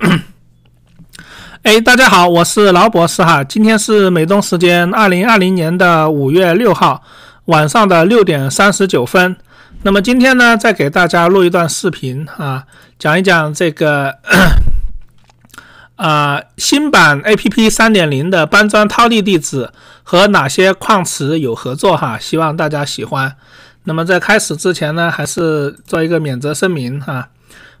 哎，大家好，我是劳博士哈。今天是美东时间二零二零年的五月六号晚上的六点三十九分。那么今天呢，再给大家录一段视频啊，讲一讲这个 啊新版 APP 三点零的搬砖套利地址和哪些矿池有合作哈，希望大家喜欢。那么在开始之前呢，还是做一个免责声明哈。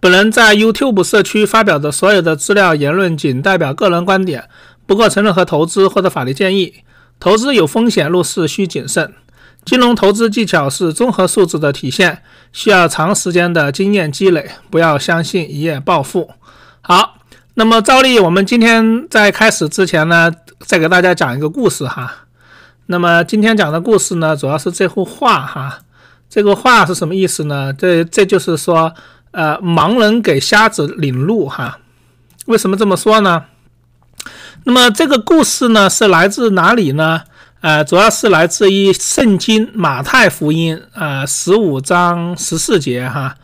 本人在 YouTube 社区发表的所有的资料言论，仅代表个人观点，不构成任何投资或者法律建议。投资有风险，入市需谨慎。金融投资技巧是综合素质的体现，需要长时间的经验积累。不要相信一夜暴富。好，那么照例，我们今天在开始之前呢，再给大家讲一个故事哈。那么今天讲的故事呢，主要是这幅画哈。这个画是什么意思呢？这这就是说。呃，盲人给瞎子领路哈，为什么这么说呢？那么这个故事呢是来自哪里呢？呃，主要是来自于圣经马太福音啊，十五章十四节哈。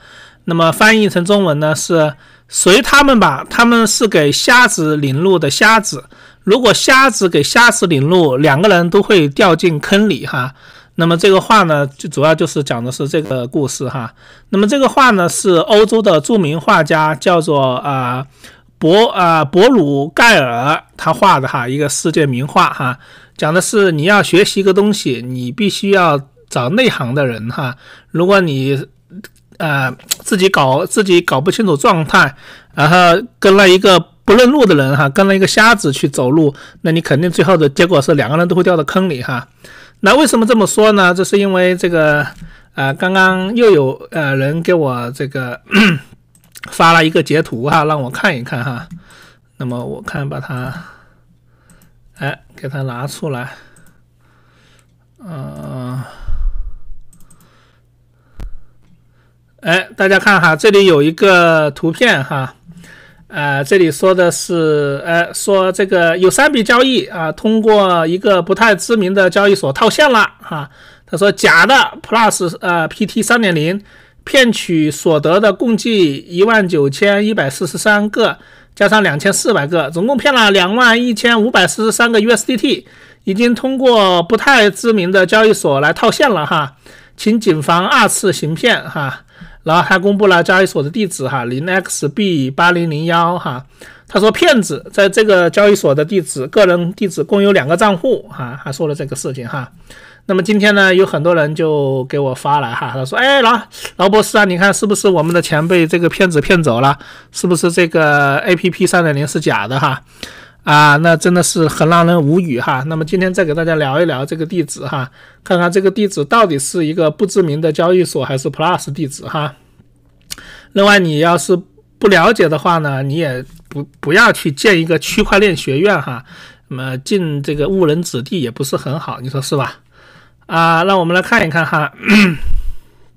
那么翻译成中文呢是：随他们吧，他们是给瞎子领路的瞎子。如果瞎子给瞎子领路，两个人都会掉进坑里哈。那么这个画呢，就主要就是讲的是这个故事哈。那么这个画呢，是欧洲的著名画家叫做啊博啊博鲁盖尔他画的哈，一个世界名画哈，讲的是你要学习一个东西，你必须要找内行的人哈。如果你呃自己搞自己搞不清楚状态，然后跟了一个不认路的人哈，跟了一个瞎子去走路，那你肯定最后的结果是两个人都会掉到坑里哈。那为什么这么说呢？这是因为这个，呃，刚刚又有呃人给我这个 发了一个截图哈，让我看一看哈。那么我看把它，哎，给它拿出来，嗯，哎，大家看哈，这里有一个图片哈。呃，这里说的是，呃，说这个有三笔交易啊，通过一个不太知名的交易所套现了哈。他说假的 Plus 呃 PT 三点零，骗取所得的共计一万九千一百四十三个，加上两千四百个，总共骗了两万一千五百四十三个 USDT，已经通过不太知名的交易所来套现了哈，请谨防二次行骗哈。然后还公布了交易所的地址哈，零 XB 八零零幺哈，他说骗子在这个交易所的地址，个人地址共有两个账户哈，还说了这个事情哈。那么今天呢，有很多人就给我发来哈，他说，哎，老老博士啊，你看是不是我们的钱被这个骗子骗走了？是不是这个 APP 三点零是假的哈？啊，那真的是很让人无语哈。那么今天再给大家聊一聊这个地址哈，看看这个地址到底是一个不知名的交易所还是 Plus 地址哈。另外，你要是不了解的话呢，你也不不要去建一个区块链学院哈，那么进这个误人子弟也不是很好，你说是吧？啊，那我们来看一看哈。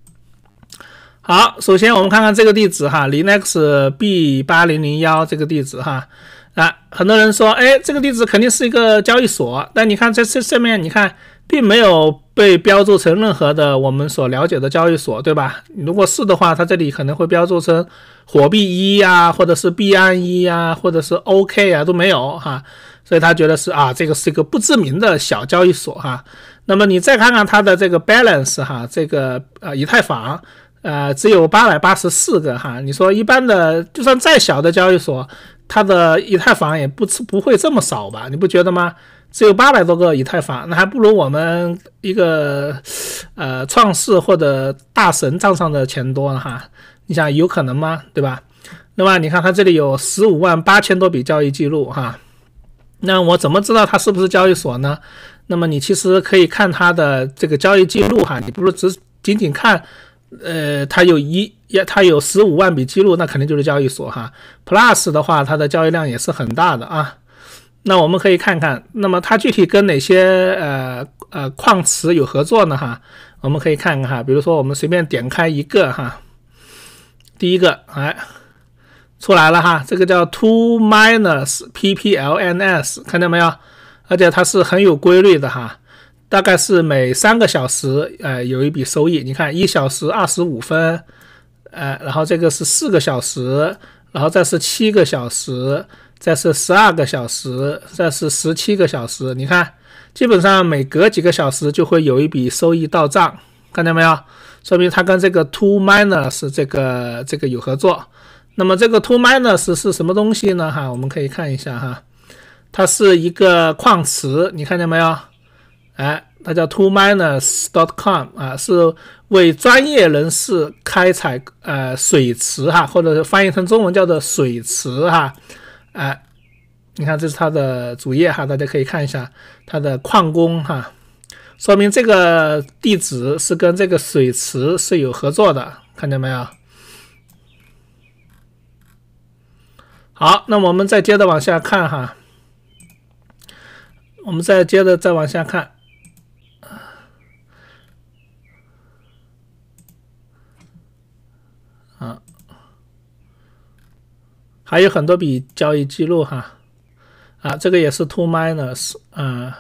好，首先我们看看这个地址哈 l i n u x b 8 0 0 1这个地址哈。啊，很多人说，哎，这个地址肯定是一个交易所，但你看这这上面，你看并没有被标注成任何的我们所了解的交易所，对吧？如果是的话，它这里可能会标注成火币一呀，或者是币安一呀，或者是 OK 呀，都没有哈，所以他觉得是啊，这个是一个不知名的小交易所哈。那么你再看看它的这个 balance 哈，这个啊以太坊，呃，只有八百八十四个哈，你说一般的，就算再小的交易所。它的以太坊也不不会这么少吧？你不觉得吗？只有八百多个以太坊，那还不如我们一个呃创世或者大神账上的钱多了哈。你想有可能吗？对吧？那么你看它这里有十五万八千多笔交易记录哈，那我怎么知道它是不是交易所呢？那么你其实可以看它的这个交易记录哈，你不如只仅仅看。呃，它有一也，它有十五万笔记录，那肯定就是交易所哈。Plus 的话，它的交易量也是很大的啊。那我们可以看看，那么它具体跟哪些呃呃矿池有合作呢？哈，我们可以看看哈。比如说，我们随便点开一个哈，第一个哎出来了哈，这个叫 Two Miners PPLNS，看到没有？而且它是很有规律的哈。大概是每三个小时，呃，有一笔收益。你看，一小时二十五分，呃，然后这个是四个小时，然后再是七个小时，再是十二个小时，再是十七个小时。你看，基本上每隔几个小时就会有一笔收益到账，看见没有？说明它跟这个 Two Miner 是这个这个有合作。那么这个 Two Miner 是是什么东西呢？哈，我们可以看一下哈，它是一个矿池，你看见没有？哎，它叫 two minus dot com 啊，是为专业人士开采呃水池哈，或者是翻译成中文叫做水池哈。哎，你看这是它的主页哈，大家可以看一下它的矿工哈，说明这个地址是跟这个水池是有合作的，看见没有？好，那我们再接着往下看哈，我们再接着再往下看。还有很多笔交易记录哈，啊，这个也是 two minus 啊，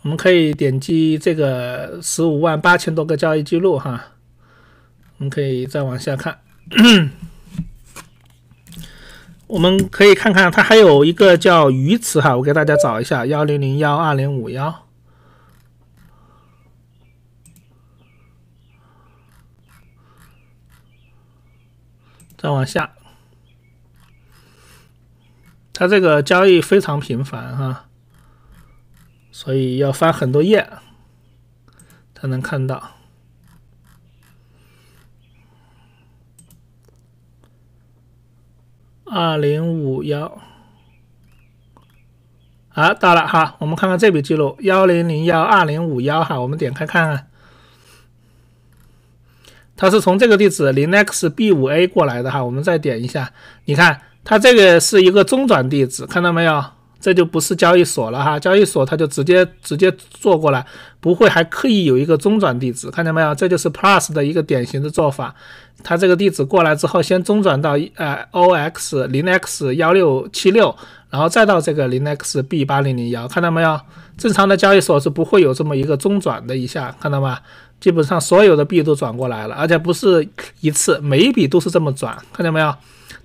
我们可以点击这个十五万八千多个交易记录哈，我们可以再往下看，我们可以看看它还有一个叫鱼池哈，我给大家找一下幺零零幺二零五幺，再往下。他这个交易非常频繁哈，所以要翻很多页，才能看到二零五幺。啊，到了哈，我们看看这笔记录幺零零幺二零五幺哈，我们点开看看，他是从这个地址零 x b 五 a 过来的哈，我们再点一下，你看。它这个是一个中转地址，看到没有？这就不是交易所了哈，交易所它就直接直接做过来，不会还刻意有一个中转地址，看见没有？这就是 Plus 的一个典型的做法。它这个地址过来之后，先中转到呃 OX 零 X 幺六七六。然后再到这个零 XB 八零零幺，看到没有？正常的交易所是不会有这么一个中转的，一下看到吗？基本上所有的币都转过来了，而且不是一次，每一笔都是这么转，看到没有？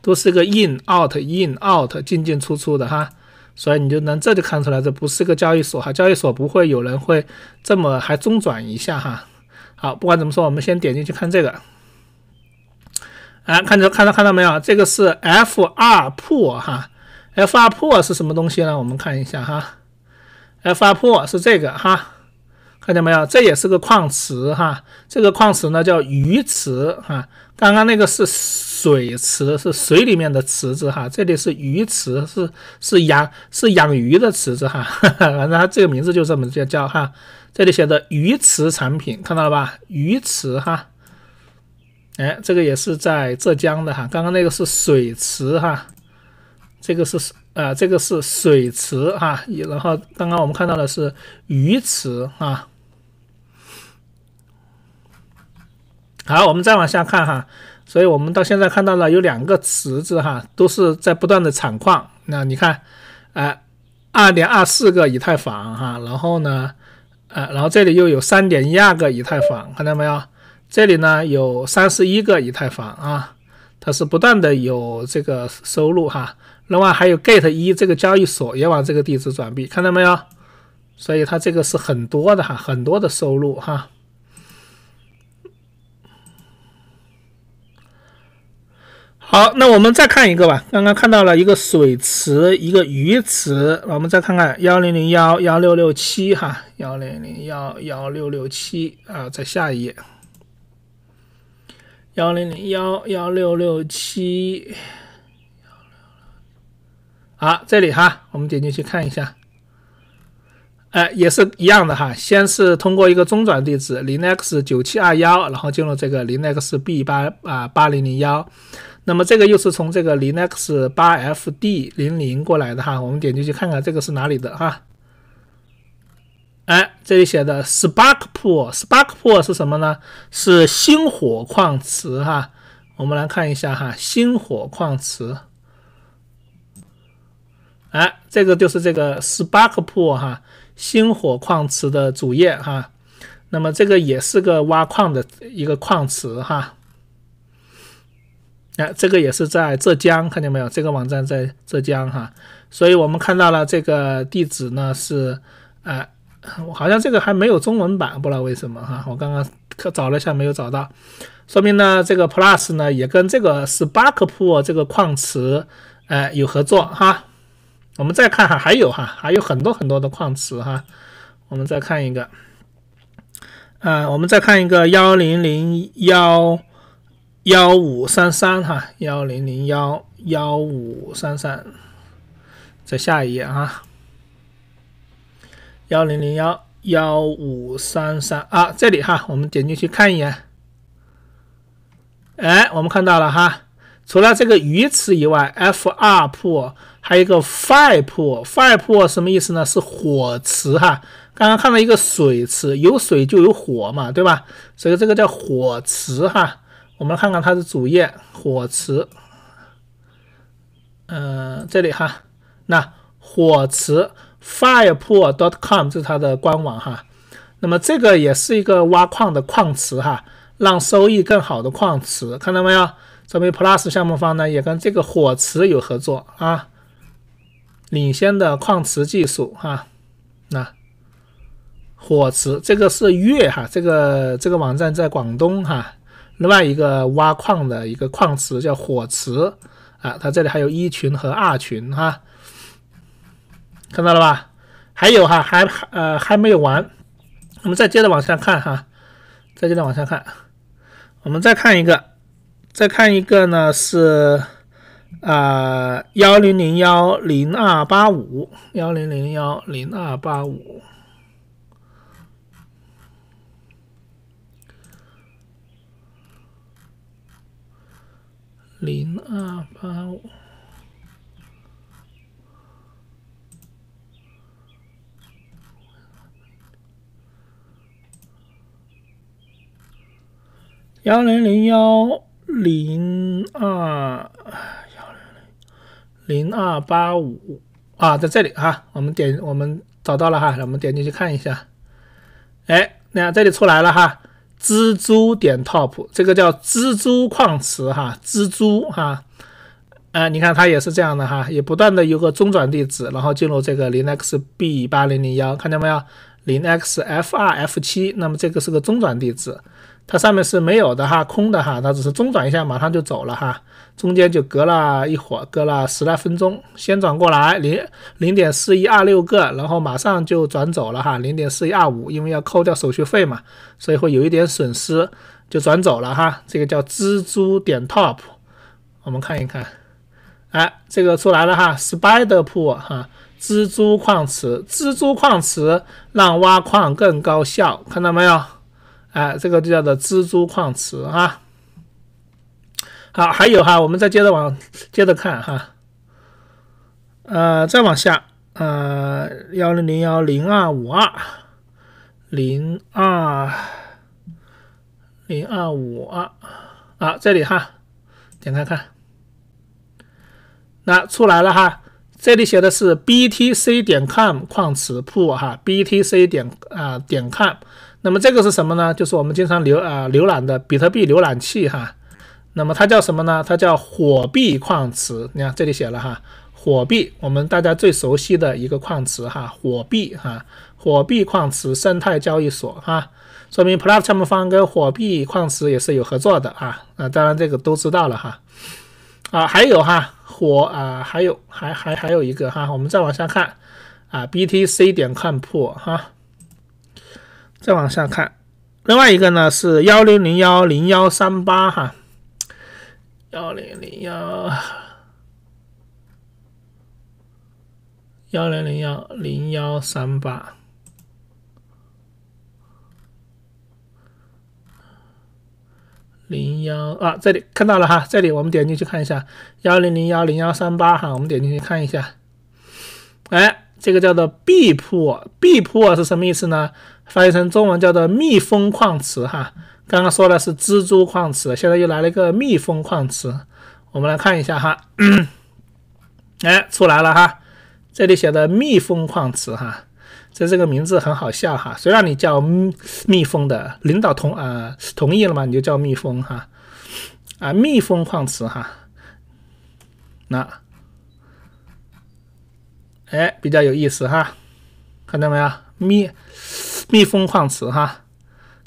都是个 in out in out 进进出出的哈。所以你就能这就看出来，这不是个交易所哈，交易所不会有人会这么还中转一下哈。好，不管怎么说，我们先点进去看这个，啊，看这看到看到没有？这个是 F 二 pool 哈。F 二破是什么东西呢？我们看一下哈，F 二破是这个哈，看见没有？这也是个矿池哈，这个矿池呢叫鱼池哈，刚刚那个是水池，是水里面的池子哈，这里是鱼池，是是养是养鱼的池子哈，反正它这个名字就这么叫叫哈。这里写的鱼池产品，看到了吧？鱼池哈，哎，这个也是在浙江的哈，刚刚那个是水池哈。这个是啊，这个是水池哈，然后刚刚我们看到的是鱼池啊。好，我们再往下看哈，所以我们到现在看到了有两个池子哈，都是在不断的产矿。那你看，啊二点二四个以太坊哈，然后呢，呃，然后这里又有三点一二个以太坊，看到没有？这里呢有三十一个以太坊啊，它是不断的有这个收入哈。另外还有 Gate 一这个交易所也往这个地址转币，看到没有？所以它这个是很多的哈，很多的收入哈。好，那我们再看一个吧。刚刚看到了一个水池，一个鱼池，我们再看看幺零零幺幺六六七哈，幺零零幺幺六六七啊，在下一页，幺零零幺幺六六七。好，这里哈，我们点进去看一下，哎，也是一样的哈，先是通过一个中转地址零 x 九七二幺，然后进入这个零 x b 八啊八零零幺，那么这个又是从这个零 x 八 f d 零零过来的哈，我们点进去看看这个是哪里的哈，哎，这里写的 spark pool，spark pool 是什么呢？是星火矿池哈，我们来看一下哈，星火矿池。哎，这个就是这个 SparkPool 哈，星火矿池的主页哈。那么这个也是个挖矿的一个矿池哈。哎，这个也是在浙江，看见没有？这个网站在浙江哈。所以我们看到了这个地址呢是，哎，我好像这个还没有中文版，不知道为什么哈。我刚刚可找了一下，没有找到，说明呢这个 Plus 呢也跟这个 SparkPool 这个矿池，哎，有合作哈。我们再看哈，还有哈，还有很多很多的矿池哈。我们再看一个，呃，我们再看一个幺零零幺幺五三三哈，幺零零幺幺五三三，在下一页啊，幺零零幺幺五三三啊，这里哈，我们点进去看一眼。哎，我们看到了哈，除了这个鱼池以外，F 二铺。还有一个 fire pool fire pool 什么意思呢？是火池哈。刚刚看到一个水池，有水就有火嘛，对吧？所以这个叫火池哈。我们来看看它的主页，火池。嗯，这里哈，那火池 fire pool dot com 这是它的官网哈。那么这个也是一个挖矿的矿池哈，让收益更好的矿池，看到没有？咱们 plus 项目方呢也跟这个火池有合作啊。领先的矿池技术，哈，那火池这个是粤哈，这个这个网站在广东哈，另外一个挖矿的一个矿池叫火池啊，它这里还有一群和二群哈，看到了吧？还有哈，还还呃还没有完，我们再接着往下看哈，再接着往下看，我们再看一个，再看一个呢是。呃，幺零零幺零二八五，幺零零幺零二八五，零二八五，幺零零幺零二。零二八五啊，在这里哈，我们点，我们找到了哈，我们点进去看一下，哎，那这里出来了哈，蜘蛛点 top，这个叫蜘蛛矿池哈，蜘蛛哈，哎，你看它也是这样的哈，也不断的有个中转地址，然后进入这个零 x b 八零零幺，看见没有？零 x f 二 f 七，那么这个是个中转地址。它上面是没有的哈，空的哈，它只是中转一下，马上就走了哈，中间就隔了一会儿，隔了十来分钟，先转过来零零点四一二六个，然后马上就转走了哈，零点四一二五，因为要扣掉手续费嘛，所以会有一点损失，就转走了哈，这个叫蜘蛛点 Top，我们看一看，哎，这个出来了哈，Spider Pool 哈，蜘蛛矿池，蜘蛛矿池让挖矿更高效，看到没有？哎，这个就叫做蜘蛛矿池哈。好，还有哈，我们再接着往接着看哈。呃，再往下，呃，幺零零幺零二五二零二零二五二，好，这里哈，点开看，那出来了哈。这里写的是 B T C 点 com 矿池铺哈，B T C 点啊点 com。那么这个是什么呢？就是我们经常浏啊浏览的比特币浏览器哈。那么它叫什么呢？它叫火币矿池。你看这里写了哈，火币，我们大家最熟悉的一个矿池哈，火币哈，火币矿池生态交易所哈，说明 Plus 他 m 方跟火币矿池也是有合作的啊。啊，当然这个都知道了哈。啊，还有哈，火啊，还有还还还有一个哈，我们再往下看啊，BTC 点看破哈。再往下看，另外一个呢是幺零零幺零幺三八哈，幺零零幺，幺零零幺零幺三八，零幺啊，这里看到了哈，这里我们点进去看一下幺零零幺零幺三八哈，我们点进去看一下，哎。这个叫做“壁破”，“壁破”是什么意思呢？翻译成中文叫做“密封矿池”哈。刚刚说的是蜘蛛矿池，现在又来了一个密封矿池，我们来看一下哈。哎，出来了哈，这里写的“密封矿池”哈，这这个名字很好笑哈。谁让你叫密封的？领导同啊同意了吗？你就叫密封哈。啊，密封矿池哈，那。哎，比较有意思哈，看到没有？密密封矿池哈，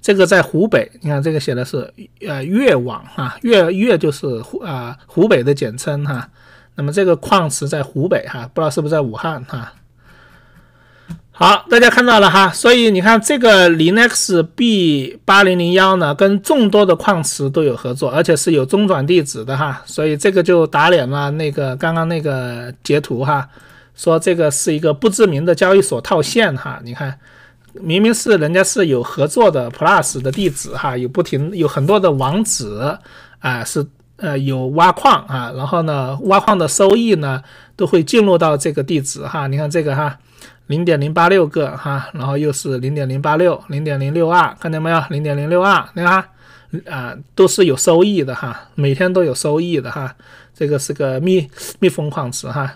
这个在湖北。你看这个写的是呃粤网哈，粤粤就是湖啊湖北的简称哈。那么这个矿池在湖北哈，不知道是不是在武汉哈。好，大家看到了哈，所以你看这个零 XB 八零零幺呢，跟众多的矿池都有合作，而且是有中转地址的哈。所以这个就打脸了那个刚刚那个截图哈。说这个是一个不知名的交易所套现哈，你看，明明是人家是有合作的 Plus 的地址哈，有不停有很多的网址啊，是呃有挖矿啊，然后呢挖矿的收益呢都会进入到这个地址哈，你看这个哈，零点零八六个哈，然后又是零点零八六零点零六二，看见没有零点零六二你看。啊，都是有收益的哈，每天都有收益的哈，这个是个密密封矿池哈。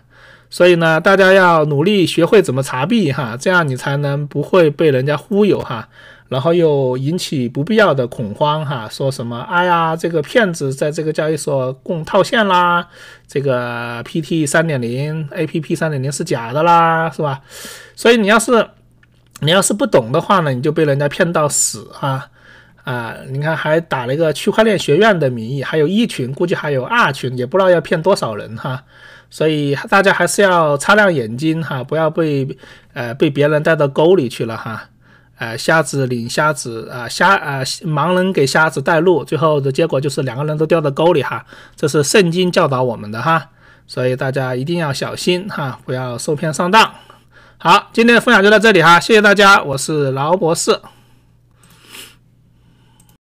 所以呢，大家要努力学会怎么查币哈，这样你才能不会被人家忽悠哈，然后又引起不必要的恐慌哈。说什么哎呀，这个骗子在这个交易所供套现啦，这个 PT 三点零 APP 三点零是假的啦，是吧？所以你要是你要是不懂的话呢，你就被人家骗到死啊啊！你看还打了一个区块链学院的名义，还有一群，估计还有二群，也不知道要骗多少人哈。所以大家还是要擦亮眼睛哈，不要被呃被别人带到沟里去了哈。呃，瞎子领瞎子啊，瞎啊，盲人给瞎子带路，最后的结果就是两个人都掉到沟里哈。这是圣经教导我们的哈，所以大家一定要小心哈，不要受骗上当。好，今天的分享就到这里哈，谢谢大家，我是劳博士。